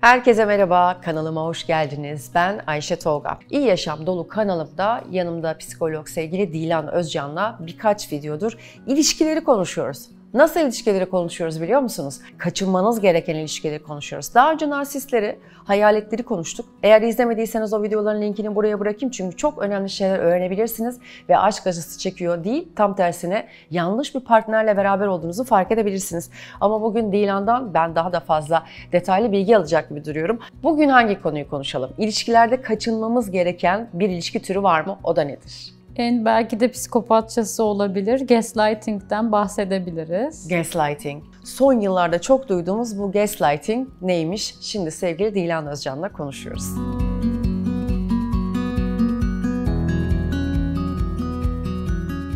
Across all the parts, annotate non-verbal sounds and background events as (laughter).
Herkese merhaba, kanalıma hoş geldiniz. Ben Ayşe Tolga. İyi Yaşam Dolu kanalımda yanımda psikolog sevgili Dilan Özcan'la birkaç videodur ilişkileri konuşuyoruz. Nasıl ilişkileri konuşuyoruz biliyor musunuz? Kaçınmanız gereken ilişkileri konuşuyoruz. Daha önce narsistleri, hayaletleri konuştuk. Eğer izlemediyseniz o videoların linkini buraya bırakayım çünkü çok önemli şeyler öğrenebilirsiniz ve aşk acısı çekiyor değil, tam tersine yanlış bir partnerle beraber olduğunuzu fark edebilirsiniz. Ama bugün Dilan'dan ben daha da fazla detaylı bilgi alacak gibi duruyorum. Bugün hangi konuyu konuşalım? İlişkilerde kaçınmamız gereken bir ilişki türü var mı? O da nedir? en belki de psikopatçası olabilir gaslighting'den bahsedebiliriz. Gaslighting. Son yıllarda çok duyduğumuz bu gaslighting neymiş? Şimdi sevgili Dilan Özcan'la konuşuyoruz.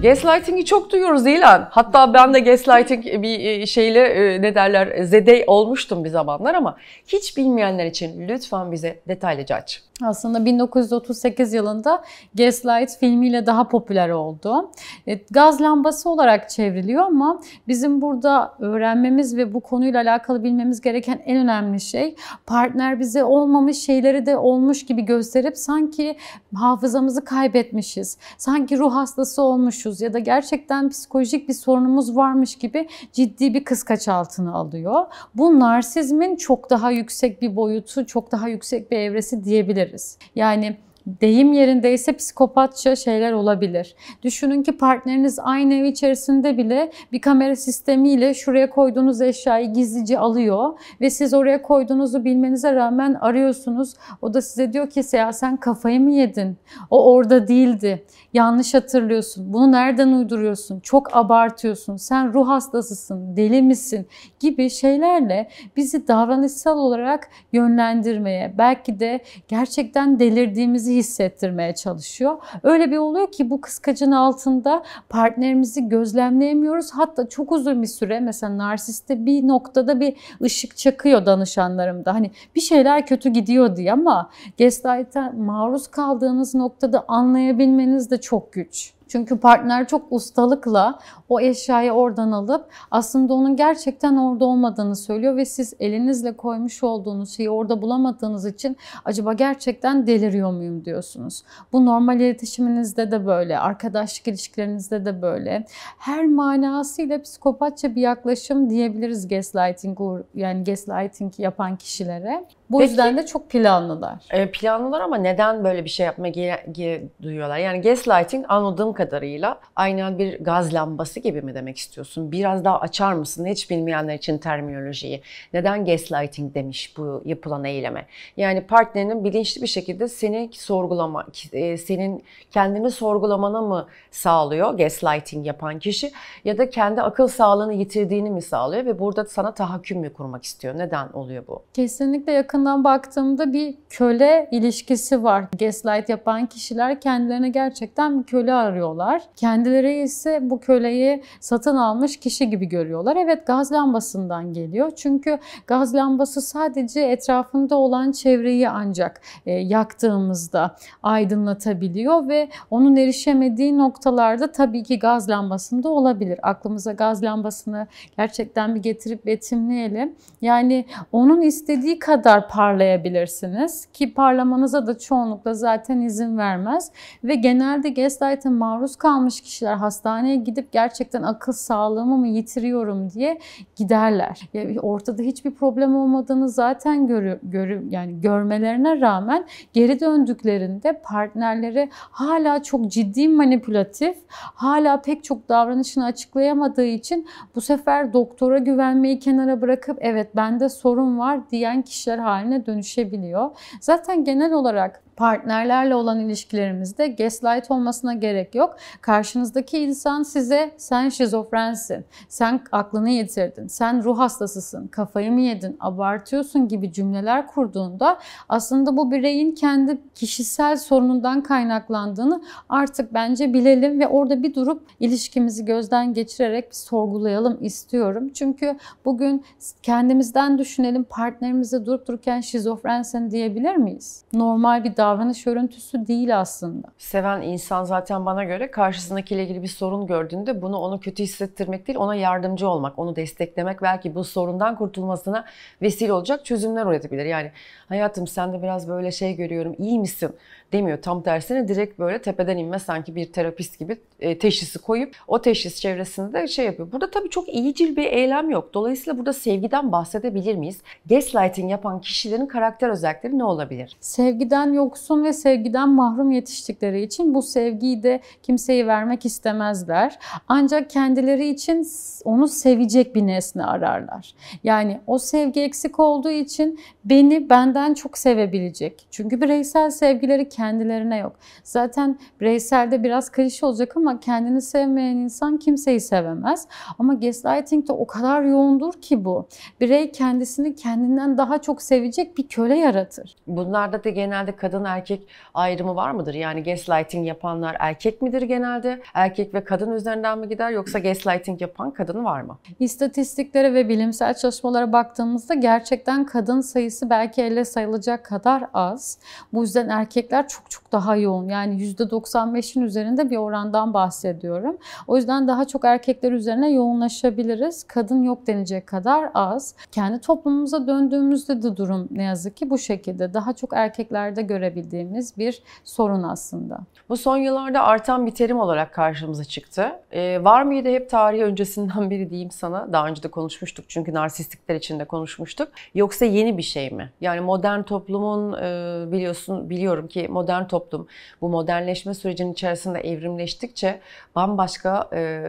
Gaslighting'i çok duyuyoruz İlan. Hatta ben de gaslighting bir e, şeyle e, ne derler e, zedey olmuştum bir zamanlar ama hiç bilmeyenler için lütfen bize detaylıca aç aslında 1938 yılında Gaslight filmiyle daha popüler oldu. E, gaz lambası olarak çevriliyor ama bizim burada öğrenmemiz ve bu konuyla alakalı bilmemiz gereken en önemli şey partner bize olmamış şeyleri de olmuş gibi gösterip sanki hafızamızı kaybetmişiz. Sanki ruh hastası olmuşuz ya da gerçekten psikolojik bir sorunumuz varmış gibi ciddi bir kıskaç altına alıyor. Bu narsizmin çok daha yüksek bir boyutu, çok daha yüksek bir evresi diyebiliriz diyebiliriz. Yani deyim yerindeyse psikopatça şeyler olabilir. Düşünün ki partneriniz aynı ev içerisinde bile bir kamera sistemiyle şuraya koyduğunuz eşyayı gizlice alıyor ve siz oraya koyduğunuzu bilmenize rağmen arıyorsunuz. O da size diyor ki ya sen kafayı mı yedin? O orada değildi. Yanlış hatırlıyorsun. Bunu nereden uyduruyorsun? Çok abartıyorsun. Sen ruh hastasısın, deli misin? gibi şeylerle bizi davranışsal olarak yönlendirmeye, belki de gerçekten delirdiğimizi kendimizi hissettirmeye çalışıyor. Öyle bir oluyor ki bu kıskacın altında partnerimizi gözlemleyemiyoruz. Hatta çok uzun bir süre mesela narsiste bir noktada bir ışık çakıyor danışanlarımda. Hani bir şeyler kötü gidiyor diye ama gestalta maruz kaldığınız noktada anlayabilmeniz de çok güç. Çünkü partner çok ustalıkla o eşyayı oradan alıp aslında onun gerçekten orada olmadığını söylüyor ve siz elinizle koymuş olduğunuz şeyi orada bulamadığınız için acaba gerçekten deliriyor muyum diyorsunuz. Bu normal iletişiminizde de böyle, arkadaşlık ilişkilerinizde de böyle. Her manasıyla psikopatça bir yaklaşım diyebiliriz gaslighting yani gaslighting yapan kişilere. Bu Peki, yüzden de çok planlılar. E, planlılar ama neden böyle bir şey yapma gire, duyuyorlar? Yani gaslighting anladığım kadarıyla aynen bir gaz lambası gibi mi demek istiyorsun? Biraz daha açar mısın? Hiç bilmeyenler için terminolojiyi. Neden gaslighting demiş bu yapılan eyleme? Yani partnerinin bilinçli bir şekilde seni sorgulama, e, senin kendini sorgulamana mı sağlıyor gaslighting yapan kişi? Ya da kendi akıl sağlığını yitirdiğini mi sağlıyor? Ve burada sana tahakküm mü kurmak istiyor? Neden oluyor bu? Kesinlikle yakın yandan baktığımda bir köle ilişkisi var. Gaslight yapan kişiler kendilerine gerçekten bir köle arıyorlar. Kendileri ise bu köleyi satın almış kişi gibi görüyorlar. Evet gaz lambasından geliyor. Çünkü gaz lambası sadece etrafında olan çevreyi ancak e, yaktığımızda aydınlatabiliyor ve onun erişemediği noktalarda tabii ki gaz lambasında olabilir. Aklımıza gaz lambasını gerçekten bir getirip betimleyelim. Yani onun istediği kadar parlayabilirsiniz ki parlamanıza da çoğunlukla zaten izin vermez ve genelde gaslight'e maruz kalmış kişiler hastaneye gidip gerçekten akıl sağlığımı mı yitiriyorum diye giderler. Yani ortada hiçbir problem olmadığını zaten görü, görü yani görmelerine rağmen geri döndüklerinde partnerleri hala çok ciddi manipülatif, hala pek çok davranışını açıklayamadığı için bu sefer doktora güvenmeyi kenara bırakıp evet bende sorun var diyen kişiler haline dönüşebiliyor. Zaten genel olarak partnerlerle olan ilişkilerimizde gaslight olmasına gerek yok. Karşınızdaki insan size sen şizofrensin, sen aklını yitirdin, sen ruh hastasısın, kafayı mı yedin, abartıyorsun gibi cümleler kurduğunda aslında bu bireyin kendi kişisel sorunundan kaynaklandığını artık bence bilelim ve orada bir durup ilişkimizi gözden geçirerek sorgulayalım istiyorum. Çünkü bugün kendimizden düşünelim partnerimize durup dururken şizofrensin diyebilir miyiz? Normal bir davranış örüntüsü değil aslında. Seven insan zaten bana göre karşısındakiyle ilgili bir sorun gördüğünde bunu onu kötü hissettirmek değil, ona yardımcı olmak, onu desteklemek belki bu sorundan kurtulmasına vesile olacak çözümler üretebilir. Yani hayatım sen de biraz böyle şey görüyorum, iyi misin? demiyor. Tam tersine direkt böyle tepeden inme sanki bir terapist gibi e, teşhisi koyup o teşhis çevresinde de şey yapıyor. Burada tabii çok iyicil bir eylem yok. Dolayısıyla burada sevgiden bahsedebilir miyiz? Gaslighting yapan kişilerin karakter özellikleri ne olabilir? Sevgiden yoksun ve sevgiden mahrum yetiştikleri için bu sevgiyi de kimseyi vermek istemezler. Ancak kendileri için onu sevecek bir nesne ararlar. Yani o sevgi eksik olduğu için beni benden çok sevebilecek. Çünkü bireysel sevgileri kendi kendilerine yok. Zaten bireyselde biraz klişe olacak ama kendini sevmeyen insan kimseyi sevemez. Ama gaslighting de o kadar yoğundur ki bu. Birey kendisini kendinden daha çok sevecek bir köle yaratır. Bunlarda da genelde kadın erkek ayrımı var mıdır? Yani gaslighting yapanlar erkek midir genelde? Erkek ve kadın üzerinden mi gider yoksa gaslighting yapan kadın var mı? İstatistiklere ve bilimsel çalışmalara baktığımızda gerçekten kadın sayısı belki elle sayılacak kadar az. Bu yüzden erkekler çok çok daha yoğun. Yani %95'in üzerinde bir orandan bahsediyorum. O yüzden daha çok erkekler üzerine yoğunlaşabiliriz. Kadın yok denecek kadar az. Kendi toplumumuza döndüğümüzde de durum ne yazık ki bu şekilde. Daha çok erkeklerde görebildiğimiz bir sorun aslında. Bu son yıllarda artan bir terim olarak karşımıza çıktı. Ee, var mıydı hep tarihi öncesinden (laughs) biri diyeyim sana. Daha önce de konuşmuştuk çünkü narsistikler için de konuşmuştuk. Yoksa yeni bir şey mi? Yani modern toplumun e, biliyorsun biliyorum ki modern toplum bu modernleşme sürecinin içerisinde evrimleştikçe bambaşka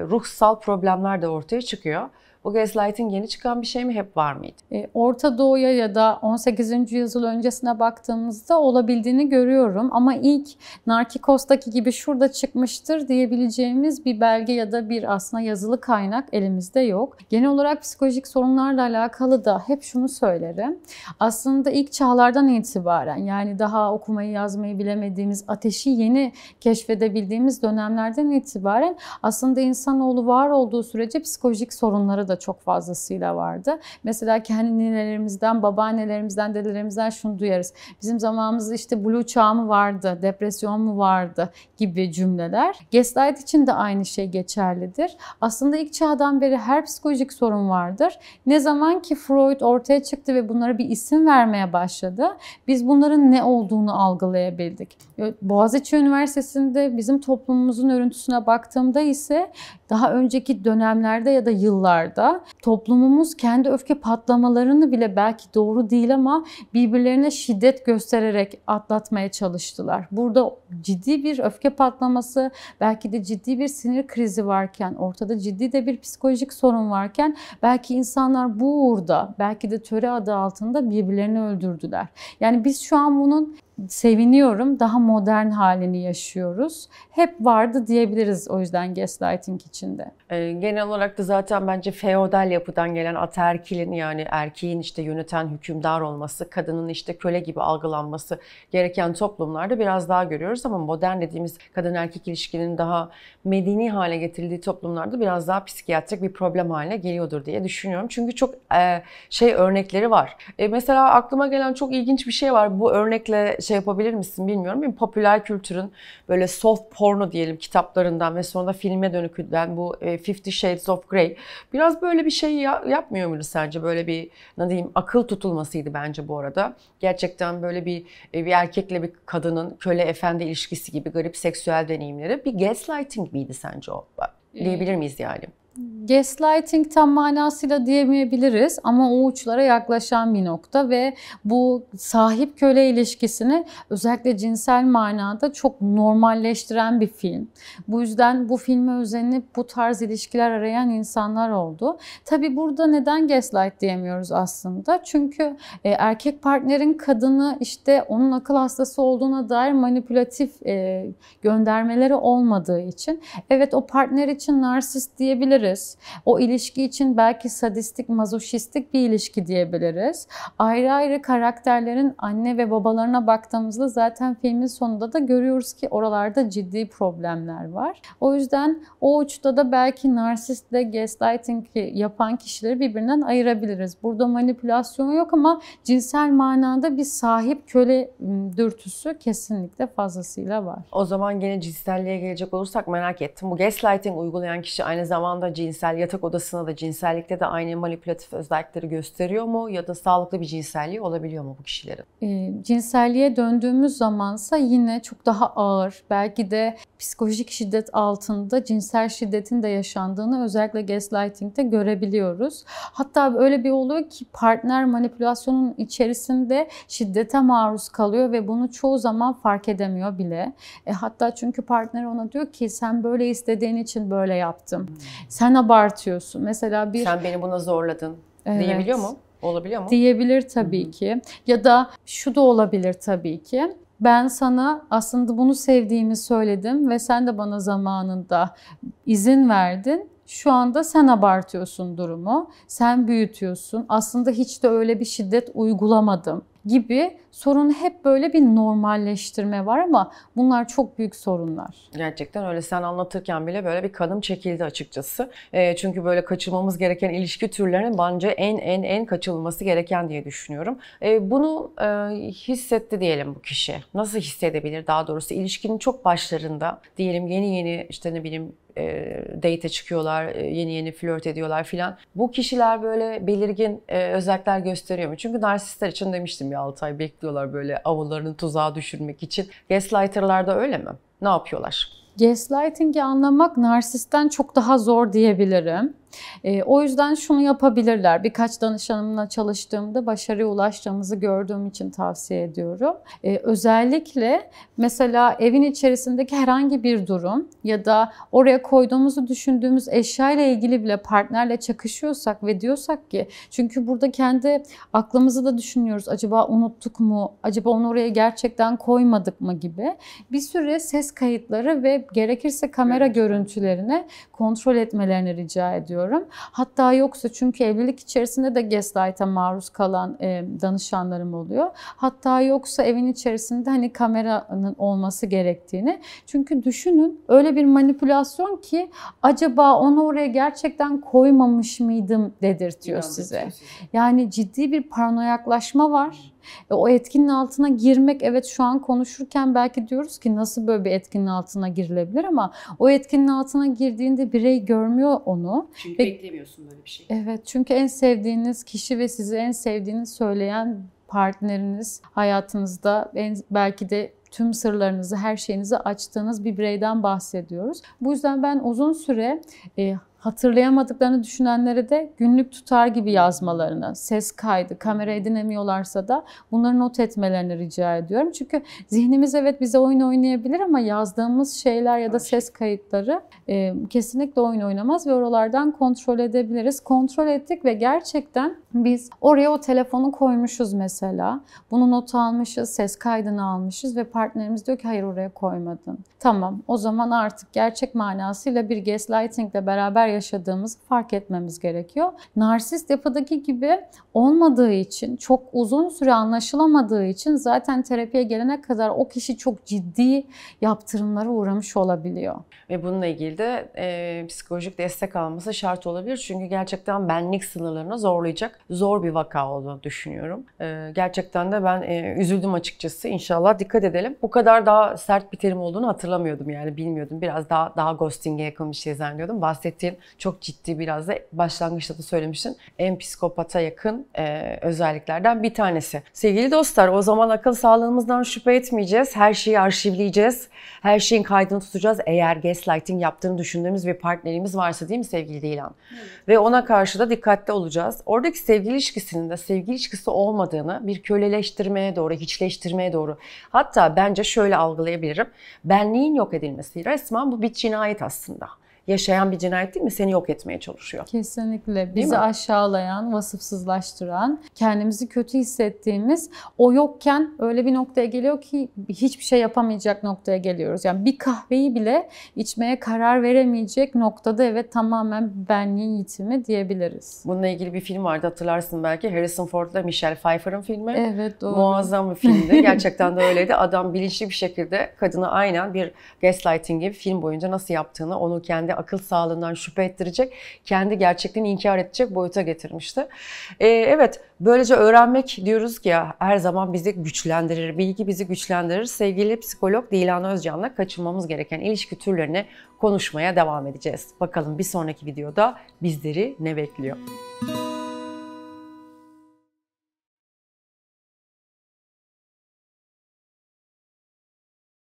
ruhsal problemler de ortaya çıkıyor. Bu gaslighting yeni çıkan bir şey mi hep var mıydı? E, Orta Doğu'ya ya da 18. yüzyıl öncesine baktığımızda olabildiğini görüyorum. Ama ilk Narkikos'taki gibi şurada çıkmıştır diyebileceğimiz bir belge ya da bir aslında yazılı kaynak elimizde yok. Genel olarak psikolojik sorunlarla alakalı da hep şunu söylerim. Aslında ilk çağlardan itibaren yani daha okumayı yazmayı bilemediğimiz ateşi yeni keşfedebildiğimiz dönemlerden itibaren aslında insanoğlu var olduğu sürece psikolojik sorunlara da da çok fazlasıyla vardı. Mesela kendi ninelerimizden, babaannelerimizden, dedelerimizden şunu duyarız. Bizim zamanımızda işte blue çağı mı vardı, depresyon mu vardı gibi cümleler. Gaslight için de aynı şey geçerlidir. Aslında ilk çağdan beri her psikolojik sorun vardır. Ne zaman ki Freud ortaya çıktı ve bunlara bir isim vermeye başladı, biz bunların ne olduğunu algılayabildik. Boğaziçi Üniversitesi'nde bizim toplumumuzun örüntüsüne baktığımda ise daha önceki dönemlerde ya da yıllarda toplumumuz kendi öfke patlamalarını bile belki doğru değil ama birbirlerine şiddet göstererek atlatmaya çalıştılar. Burada ciddi bir öfke patlaması, belki de ciddi bir sinir krizi varken, ortada ciddi de bir psikolojik sorun varken belki insanlar bu uğurda, belki de töre adı altında birbirlerini öldürdüler. Yani biz şu an bunun seviniyorum. Daha modern halini yaşıyoruz. Hep vardı diyebiliriz o yüzden gaslighting içinde. E, genel olarak da zaten bence feodal yapıdan gelen ataerkilin yani erkeğin işte yöneten hükümdar olması, kadının işte köle gibi algılanması gereken toplumlarda biraz daha görüyoruz ama modern dediğimiz kadın erkek ilişkinin daha medeni hale getirildiği toplumlarda biraz daha psikiyatrik bir problem haline geliyordur diye düşünüyorum. Çünkü çok e, şey örnekleri var. E, mesela aklıma gelen çok ilginç bir şey var. Bu örnekle şey yapabilir misin bilmiyorum. Bir popüler kültürün böyle soft porno diyelim kitaplarından ve sonra da filme dönükünden bu e, Fifty Shades of Grey biraz böyle bir şey yapmıyor muydu sence? Böyle bir ne diyeyim akıl tutulmasıydı bence bu arada. Gerçekten böyle bir e, bir erkekle bir kadının köle efendi ilişkisi gibi garip seksüel deneyimleri bir gaslighting miydi sence o? E, diyebilir miyiz yani? gaslighting tam manasıyla diyemeyebiliriz ama o uçlara yaklaşan bir nokta ve bu sahip köle ilişkisini özellikle cinsel manada çok normalleştiren bir film. Bu yüzden bu filme özenip bu tarz ilişkiler arayan insanlar oldu. Tabi burada neden gaslight diyemiyoruz aslında? Çünkü e, erkek partnerin kadını işte onun akıl hastası olduğuna dair manipülatif e, göndermeleri olmadığı için evet o partner için narsist diyebiliriz diyebiliriz. O ilişki için belki sadistik, mazoşistik bir ilişki diyebiliriz. Ayrı ayrı karakterlerin anne ve babalarına baktığımızda zaten filmin sonunda da görüyoruz ki oralarda ciddi problemler var. O yüzden o uçta da belki narsist de gaslighting yapan kişileri birbirinden ayırabiliriz. Burada manipülasyon yok ama cinsel manada bir sahip köle ıı, dürtüsü kesinlikle fazlasıyla var. O zaman gene cinselliğe gelecek olursak merak ettim. Bu gaslighting uygulayan kişi aynı zamanda cinsel, yatak odasına da cinsellikte de aynı manipülatif özellikleri gösteriyor mu? Ya da sağlıklı bir cinselliği olabiliyor mu bu kişilerin? E, cinselliğe döndüğümüz zamansa yine çok daha ağır, belki de psikolojik şiddet altında cinsel şiddetin de yaşandığını özellikle gaslighting'de görebiliyoruz. Hatta öyle bir oluyor ki partner manipülasyonun içerisinde şiddete maruz kalıyor ve bunu çoğu zaman fark edemiyor bile. E, hatta çünkü partner ona diyor ki sen böyle istediğin için böyle yaptım. Hmm. Sen sen abartıyorsun. Mesela bir... Sen beni buna zorladın evet. diyebiliyor mu? Olabiliyor mu? Diyebilir tabii Hı-hı. ki. Ya da şu da olabilir tabii ki. Ben sana aslında bunu sevdiğimi söyledim ve sen de bana zamanında izin verdin şu anda sen abartıyorsun durumu, sen büyütüyorsun. Aslında hiç de öyle bir şiddet uygulamadım gibi sorun hep böyle bir normalleştirme var ama bunlar çok büyük sorunlar. Gerçekten öyle sen anlatırken bile böyle bir kadın çekildi açıkçası. E, çünkü böyle kaçırmamız gereken ilişki türlerinin bence en en en kaçılması gereken diye düşünüyorum. E, bunu e, hissetti diyelim bu kişi. Nasıl hissedebilir? Daha doğrusu ilişkinin çok başlarında diyelim yeni yeni işte ne bileyim e, date çıkıyorlar, e, yeni yeni flört ediyorlar filan. Bu kişiler böyle belirgin e, özellikler gösteriyor mu? Çünkü narsistler için demiştim ya 6 ay bekliyorlar böyle avlarını tuzağa düşürmek için. Gaslighter'larda öyle mi? Ne yapıyorlar? Gaslighting'i anlamak narsisten çok daha zor diyebilirim. E, o yüzden şunu yapabilirler. Birkaç danışanımla çalıştığımda başarıya ulaştığımızı gördüğüm için tavsiye ediyorum. E, özellikle mesela evin içerisindeki herhangi bir durum ya da oraya koyduğumuzu düşündüğümüz eşya ile ilgili bile partnerle çakışıyorsak ve diyorsak ki çünkü burada kendi aklımızı da düşünüyoruz. Acaba unuttuk mu? Acaba onu oraya gerçekten koymadık mı gibi. Bir süre ses kayıtları ve gerekirse kamera görüntülerini kontrol etmelerini rica ediyorum görüyorum. Hatta yoksa çünkü evlilik içerisinde de gaslight'a maruz kalan e, danışanlarım oluyor. Hatta yoksa evin içerisinde hani kameranın olması gerektiğini. Çünkü düşünün öyle bir manipülasyon ki acaba onu oraya gerçekten koymamış mıydım dedirtiyor İnandım size. Yani ciddi bir paranoyaklaşma var e, o etkinin altına girmek evet şu an konuşurken belki diyoruz ki nasıl böyle bir etkinin altına girilebilir ama o etkinin altına girdiğinde birey görmüyor onu. Çünkü ve, beklemiyorsun böyle bir şey. Evet çünkü en sevdiğiniz kişi ve sizi en sevdiğini söyleyen partneriniz hayatınızda en, belki de tüm sırlarınızı, her şeyinizi açtığınız bir bireyden bahsediyoruz. Bu yüzden ben uzun süre e, hatırlayamadıklarını düşünenlere de günlük tutar gibi yazmalarını, ses kaydı, kamera edinemiyorlarsa da bunları not etmelerini rica ediyorum. Çünkü zihnimiz evet bize oyun oynayabilir ama yazdığımız şeyler ya da ses kayıtları e, kesinlikle oyun oynamaz ve oralardan kontrol edebiliriz. Kontrol ettik ve gerçekten biz oraya o telefonu koymuşuz mesela. Bunu not almışız, ses kaydını almışız ve partnerimiz diyor ki hayır oraya koymadın. Tamam o zaman artık gerçek manasıyla bir gaslighting ile beraber yaşadığımızı fark etmemiz gerekiyor. Narsist yapıdaki gibi olmadığı için, çok uzun süre anlaşılamadığı için zaten terapiye gelene kadar o kişi çok ciddi yaptırımlara uğramış olabiliyor. Ve bununla ilgili de e, psikolojik destek alması şart olabilir. Çünkü gerçekten benlik sınırlarını zorlayacak zor bir vaka olduğunu düşünüyorum. E, gerçekten de ben e, üzüldüm açıkçası. İnşallah dikkat edelim. Bu kadar daha sert bir terim olduğunu hatırlamıyordum yani bilmiyordum. Biraz daha daha ghosting'e yakın bir şey zannediyordum. Bahsettiğin çok ciddi biraz da başlangıçta da söylemiştin. En psikopata yakın e, özelliklerden bir tanesi. Sevgili dostlar o zaman akıl sağlığımızdan şüphe etmeyeceğiz. Her şeyi arşivleyeceğiz. Her şeyin kaydını tutacağız. Eğer gaslighting yaptığını düşündüğümüz bir partnerimiz varsa değil mi sevgili Dilan? Evet. Ve ona karşı da dikkatli olacağız. Oradaki sevgili ilişkisinin de sevgi ilişkisi olmadığını bir köleleştirmeye doğru, hiçleştirmeye doğru. Hatta bence şöyle algılayabilirim. Benliğin yok edilmesi resmen bu bir cinayet aslında yaşayan bir cinayet değil mi? Seni yok etmeye çalışıyor. Kesinlikle. Bizi aşağılayan, vasıfsızlaştıran, kendimizi kötü hissettiğimiz o yokken öyle bir noktaya geliyor ki hiçbir şey yapamayacak noktaya geliyoruz. Yani bir kahveyi bile içmeye karar veremeyecek noktada evet tamamen benliğin yitimi diyebiliriz. Bununla ilgili bir film vardı hatırlarsın belki. Harrison Ford ile Michelle Pfeiffer'ın filmi. Evet doğru. Muazzam bir filmdi. (laughs) Gerçekten de öyleydi. Adam bilinçli bir şekilde kadına aynen bir gaslighting gibi film boyunca nasıl yaptığını onu kendi kendi akıl sağlığından şüphe ettirecek, kendi gerçekliğini inkar edecek boyuta getirmişti. E, evet, böylece öğrenmek diyoruz ki ya her zaman bizi güçlendirir, bilgi bizi güçlendirir. Sevgili psikolog Dilan Özcan'la kaçınmamız gereken ilişki türlerini konuşmaya devam edeceğiz. Bakalım bir sonraki videoda bizleri ne bekliyor? Müzik